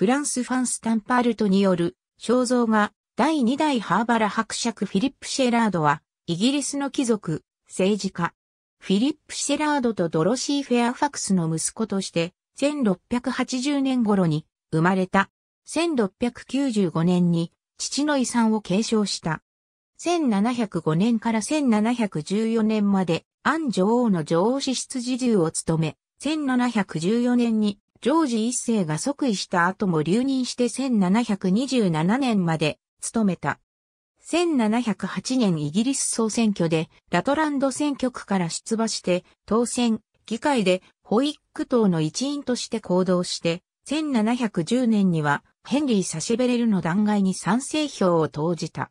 フランス・ファンスタンパールトによる肖像画第2代ハーバラ伯爵フィリップ・シェラードは、イギリスの貴族、政治家。フィリップ・シェラードとドロシー・フェアファクスの息子として、1680年頃に生まれた。1695年に父の遺産を継承した。1705年から1714年まで、アン女王の女王子室事従を務め、1714年にジョージ一世が即位した後も留任して1727年まで務めた。1708年イギリス総選挙でラトランド選挙区から出馬して当選、議会でホイック党の一員として行動して、1710年にはヘンリー・サシェベレルの弾劾に賛成票を投じた。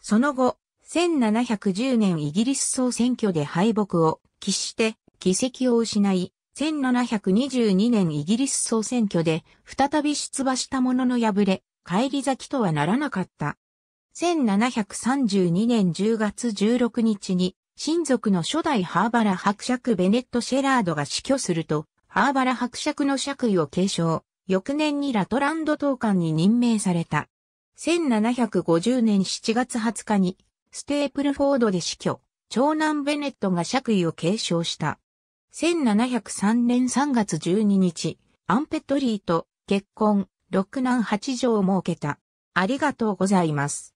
その後、1710年イギリス総選挙で敗北を喫して議席を失い、1722年イギリス総選挙で再び出馬したものの敗れ、帰り咲きとはならなかった。1732年10月16日に、親族の初代ハーバラ伯爵ベネット・シェラードが死去すると、ハーバラ伯爵の爵位を継承、翌年にラトランド党官に任命された。1750年7月20日に、ステープルフォードで死去、長男ベネットが爵位を継承した。1703年3月12日、アンペトリーと結婚、六男八条を設けた。ありがとうございます。